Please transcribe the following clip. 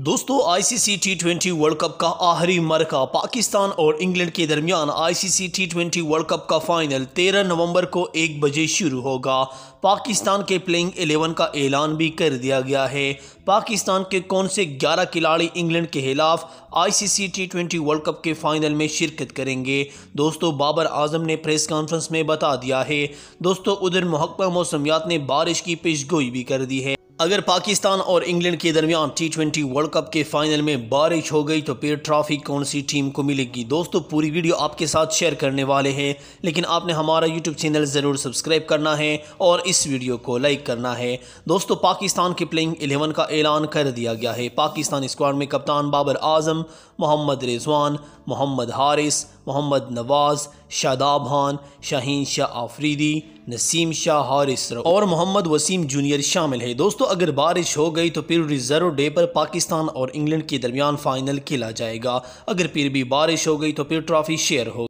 दोस्तों ICC T twenty world cup का आखिरी मरका पाकिस्तान और इंग्लैंड के दरमियान ICC T twenty world cup का फाइनल 13 नवंबर को एक बजे शुरू होगा पाकिस्तान के प्लेइंग 11 का ऐलान भी कर दिया गया है पाकिस्तान के कौन से 11 खिलाड़ी इंग्लैंड के खिलाफ ICC T twenty world cup के फाइनल में शिरकत करेंगे दोस्तों बाबर आजम ने प्रेस कॉन्फ्रेंस में बता दिया है दोस्तों उधर महकमा मौसमियात ने बारिश की पेशगोई भी कर दी है अगर पाकिस्तान और इंग्लैंड के दरमियान टी ट्वेंटी वर्ल्ड कप के फाइनल में बारिश हो गई तो फिर ट्रॉफी कौन सी टीम को मिलेगी दोस्तों पूरी वीडियो आपके साथ शेयर करने वाले हैं लेकिन आपने हमारा यूट्यूब चैनल ज़रूर सब्सक्राइब करना है और इस वीडियो को लाइक करना है दोस्तों पाकिस्तान के प्लेइंग एलेवन का ऐलान कर दिया गया है पाकिस्तान स्क्वाड में कप्तान बाबर आजम मोहम्मद रिजवान मोहम्मद हारिस मोहम्मद नवाज़ शादाब खान शाहीन शाह आफरीदी नसीम शाह हारिस और मोहम्मद वसीम जूनियर शामिल है दोस्तों अगर बारिश हो गई तो फिर रिजर्व डे पर पाकिस्तान और इंग्लैंड के दरमियान फाइनल खेला जाएगा अगर फिर भी बारिश हो गई तो फिर ट्रॉफी शेयर हो